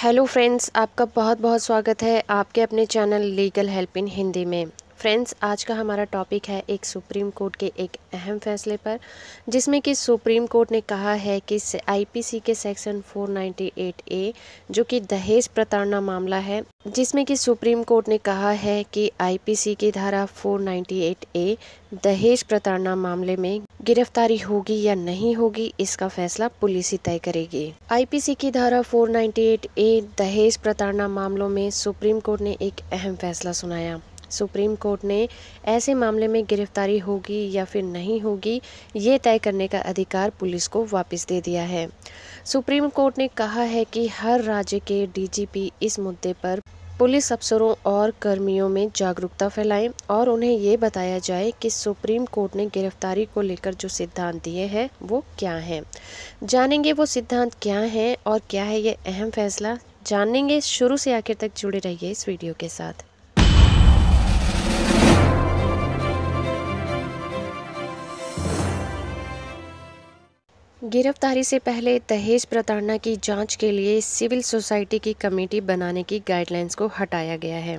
hello friends आपका बहुत बहुत स्वागत है आपके अपने channel legal help in Hindi में फ्रेंड्स आज का हमारा टॉपिक है एक सुप्रीम कोर्ट के एक अहम फैसले पर जिसमें कि सुप्रीम कोर्ट ने कहा है कि आईपीसी के सेक्शन 498 ए जो कि दहेज प्रताड़ना मामला है जिसमें कि सुप्रीम कोर्ट ने कहा है कि आईपीसी की धारा 498 ए दहेज प्रताड़ना मामले में गिरफ्तारी होगी या नहीं होगी इसका फैसला पुलिस ही तय करेगी आईपीसी की धारा 498 ए दहेज प्रताड़ना मामलों में सुप्रीम कोर्ट ने एक अहम फैसला सुनाया सुप्रीम कोर्ट ने ऐसे मामले में गिरफ्तारी होगी या फिर नहीं होगी ये तय करने का अधिकार पुलिस को वापस दे दिया है सुप्रीम कोर्ट ने कहा है कि हर राज्य के डीजीपी इस मुद्दे पर पुलिस अफसरों और कर्मियों में जागरूकता फैलाएं और उन्हें ये बताया जाए कि सुप्रीम कोर्ट ने गिरफ्तारी को लेकर जो सिद्धांत दिए हैं वो क्या हैं जानेंगे वो सिद्धांत क्या हैं और क्या है ये अहम फैसला जानेंगे शुरू से आखिर तक जुड़े रहिए इस वीडियो के साथ गिरफ्तारी से पहले दहेज प्रताड़ना की जांच के लिए सिविल सोसाइटी की कमेटी बनाने की गाइडलाइंस को हटाया गया है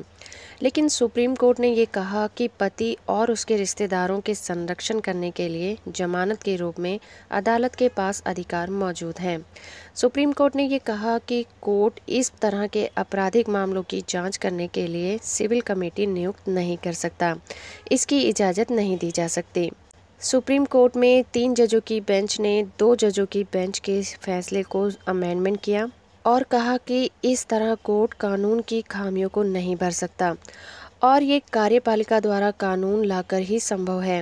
लेकिन सुप्रीम कोर्ट ने ये कहा कि पति और उसके रिश्तेदारों के संरक्षण करने के लिए जमानत के रूप में अदालत के पास अधिकार मौजूद हैं सुप्रीम कोर्ट ने यह कहा कि कोर्ट इस तरह के आपराधिक मामलों की जांच करने के लिए सिविल कमेटी नियुक्त नहीं कर सकता इसकी इजाज़त नहीं दी जा सकती सुप्रीम कोर्ट में तीन जजों की बेंच ने दो जजों की बेंच के फैसले को अमेंडमेंट किया और कहा कि इस तरह कोर्ट कानून की खामियों को नहीं भर सकता और ये कार्यपालिका द्वारा कानून लाकर ही संभव है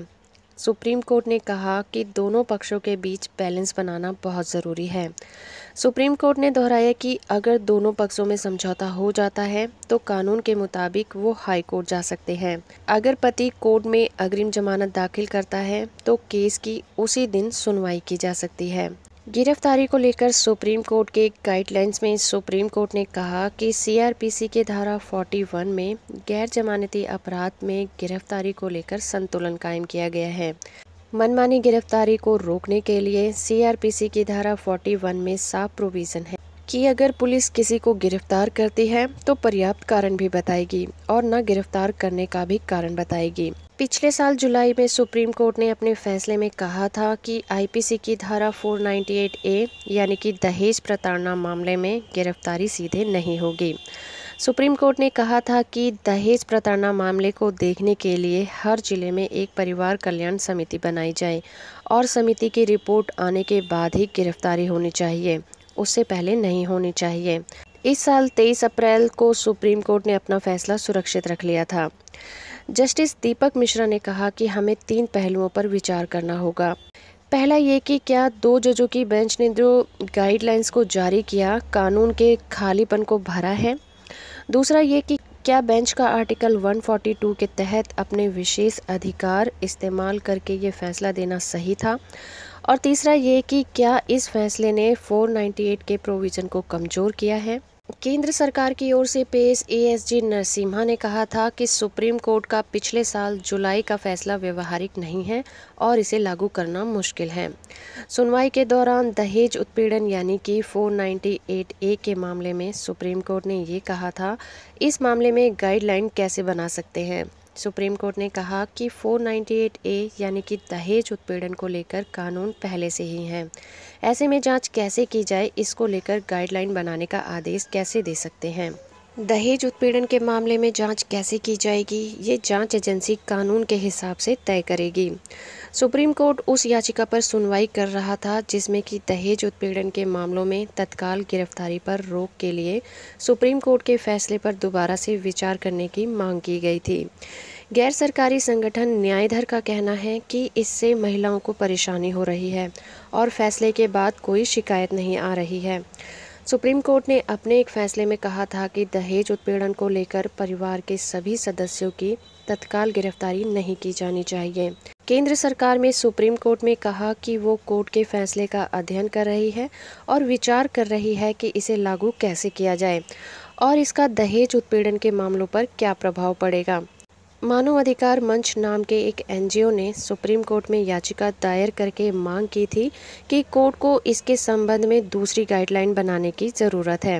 सुप्रीम कोर्ट ने कहा कि दोनों पक्षों के बीच बैलेंस बनाना बहुत ज़रूरी है सुप्रीम कोर्ट ने दोहराया कि अगर दोनों पक्षों में समझौता हो जाता है तो कानून के मुताबिक वो हाई कोर्ट जा सकते हैं अगर पति कोर्ट में अग्रिम जमानत दाखिल करता है तो केस की उसी दिन सुनवाई की जा सकती है गिरफ्तारी को लेकर सुप्रीम कोर्ट के गाइडलाइंस में सुप्रीम कोर्ट ने कहा कि सीआरपीसी के धारा 41 में गैर जमानती अपराध में गिरफ्तारी को लेकर संतुलन कायम किया गया है मनमानी गिरफ्तारी को रोकने के लिए सीआरपीसी की धारा 41 में साफ प्रोविजन है कि अगर पुलिस किसी को गिरफ्तार करती है तो पर्याप्त कारण भी बताएगी और न गिरफ्तार करने का भी कारण बताएगी पिछले साल जुलाई में सुप्रीम कोर्ट ने अपने फैसले में कहा था कि आईपीसी की धारा 498 ए यानी कि दहेज प्रताड़ना मामले में गिरफ्तारी सीधे नहीं होगी सुप्रीम कोर्ट ने कहा था कि दहेज प्रताड़ना मामले को देखने के लिए हर जिले में एक परिवार कल्याण समिति बनाई जाए और समिति की रिपोर्ट आने के बाद ही गिरफ्तारी होनी चाहिए उससे पहले नहीं होनी चाहिए इस साल 23 अप्रैल को सुप्रीम कोर्ट ने अपना फैसला सुरक्षित रख लिया था जस्टिस दीपक मिश्रा ने कहा कि हमें तीन पहलुओं पर विचार करना होगा पहला ये कि क्या दो जजों की बेंच ने जो गाइडलाइंस को जारी किया कानून के खालीपन को भरा है दूसरा ये कि क्या बेंच का आर्टिकल 142 के तहत अपने विशेष अधिकार इस्तेमाल करके ये फैसला देना सही था और तीसरा ये कि क्या इस फैसले ने 498 के प्रोविज़न को कमज़ोर किया है केंद्र सरकार की ओर से पेश एएसजी नरसिम्हा ने कहा था कि सुप्रीम कोर्ट का पिछले साल जुलाई का फैसला व्यवहारिक नहीं है और इसे लागू करना मुश्किल है सुनवाई के दौरान दहेज उत्पीड़न यानी कि 498 ए के मामले में सुप्रीम कोर्ट ने ये कहा था इस मामले में गाइडलाइन कैसे बना सकते हैं सुप्रीम कोर्ट ने कहा कि 498 ए यानी कि दहेज उत्पीड़न को लेकर कानून पहले से ही हैं ऐसे में जांच कैसे की जाए इसको लेकर गाइडलाइन बनाने का आदेश कैसे दे सकते हैं दहेज उत्पीड़न के मामले में जांच कैसे की जाएगी ये जांच एजेंसी कानून के हिसाब से तय करेगी सुप्रीम कोर्ट उस याचिका पर सुनवाई कर रहा था जिसमें कि दहेज उत्पीड़न के मामलों में तत्काल गिरफ्तारी पर रोक के लिए सुप्रीम कोर्ट के फैसले पर दोबारा से विचार करने की मांग की गई थी गैर सरकारी संगठन न्यायधर का कहना है कि इससे महिलाओं को परेशानी हो रही है और फैसले के बाद कोई शिकायत नहीं आ रही है सुप्रीम कोर्ट ने अपने एक फैसले में कहा था कि दहेज उत्पीड़न को लेकर परिवार के सभी सदस्यों की तत्काल गिरफ्तारी नहीं की जानी चाहिए केंद्र सरकार में सुप्रीम कोर्ट में कहा कि वो कोर्ट के फैसले का अध्ययन कर रही है और विचार कर रही है कि इसे लागू कैसे किया जाए और इसका दहेज उत्पीड़न के मामलों पर क्या प्रभाव पड़ेगा मानवाधिकार मंच नाम के एक एनजीओ ने सुप्रीम कोर्ट में याचिका दायर करके मांग की थी कि कोर्ट को इसके संबंध में दूसरी गाइडलाइन बनाने की ज़रूरत है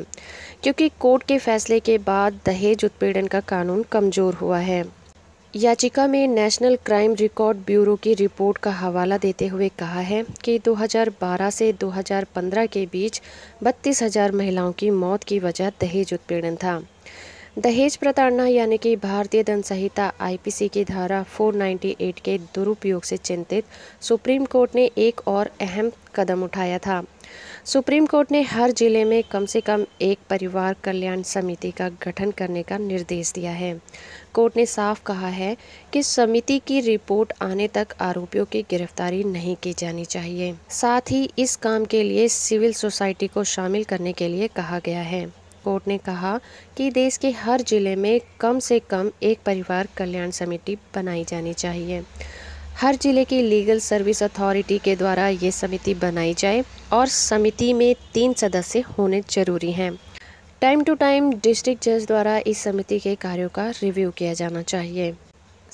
क्योंकि कोर्ट के फैसले के बाद दहेज उत्पीड़न का कानून कमज़ोर हुआ है याचिका में नेशनल क्राइम रिकॉर्ड ब्यूरो की रिपोर्ट का हवाला देते हुए कहा है कि 2012 से 2015 के बीच बत्तीस महिलाओं की मौत की वजह दहेज उत्पीड़न था दहेज प्रताड़ना यानी कि भारतीय दंड संहिता आईपीसी की धारा 498 के दुरुपयोग से चिंतित सुप्रीम कोर्ट ने एक और अहम कदम उठाया था सुप्रीम कोर्ट ने हर जिले में कम से कम एक परिवार कल्याण समिति का गठन करने का निर्देश दिया है कोर्ट ने साफ कहा है कि समिति की रिपोर्ट आने तक आरोपियों की गिरफ्तारी नहीं की जानी चाहिए साथ ही इस काम के लिए सिविल सोसाइटी को शामिल करने के लिए कहा गया है कोर्ट ने कहा कि देश के हर जिले में कम से कम एक परिवार कल्याण समिति बनाई जानी चाहिए हर जिले की लीगल सर्विस अथॉरिटी के द्वारा ये समिति बनाई जाए और समिति में तीन सदस्य होने जरूरी हैं टाइम टू टाइम डिस्ट्रिक्ट जज द्वारा इस समिति के कार्यों का रिव्यू किया जाना चाहिए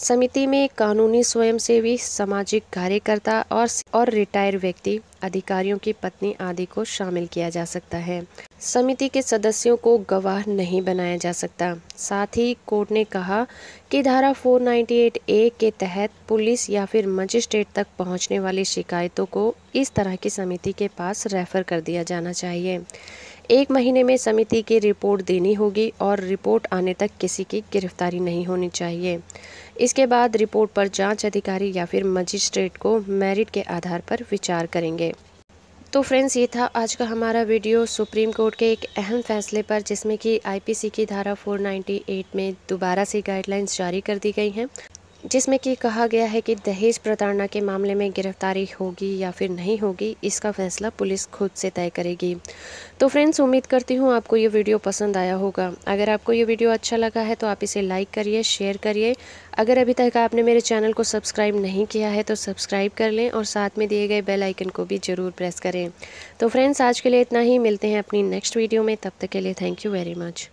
समिति में कानूनी स्वयंसेवी सामाजिक कार्यकर्ता और और रिटायर व्यक्ति अधिकारियों की पत्नी आदि को शामिल किया जा सकता है समिति के सदस्यों को गवाह नहीं बनाया जा सकता साथ ही कोर्ट ने कहा कि धारा 498 ए के तहत पुलिस या फिर मजिस्ट्रेट तक पहुंचने वाली शिकायतों को इस तरह की समिति के पास रेफर कर दिया जाना चाहिए एक महीने में समिति की रिपोर्ट देनी होगी और रिपोर्ट आने तक किसी की गिरफ्तारी नहीं होनी चाहिए इसके बाद रिपोर्ट पर जांच अधिकारी या फिर मजिस्ट्रेट को मेरिट के आधार पर विचार करेंगे तो फ्रेंड्स ये था आज का हमारा वीडियो सुप्रीम कोर्ट के एक अहम फैसले पर जिसमें कि आईपीसी की धारा 498 में दोबारा से गाइडलाइंस जारी कर दी गई हैं जिसमें कि कहा गया है कि दहेज प्रताड़ना के मामले में गिरफ्तारी होगी या फिर नहीं होगी इसका फैसला पुलिस खुद से तय करेगी तो फ्रेंड्स उम्मीद करती हूँ आपको ये वीडियो पसंद आया होगा अगर आपको ये वीडियो अच्छा लगा है तो आप इसे लाइक करिए शेयर करिए अगर अभी तक आपने मेरे चैनल को सब्सक्राइब नहीं किया है तो सब्सक्राइब कर लें और साथ में दिए गए बेल आइकन को भी ज़रूर प्रेस करें तो फ्रेंड्स आज के लिए इतना ही मिलते हैं अपनी नेक्स्ट वीडियो में तब तक के लिए थैंक यू वेरी मच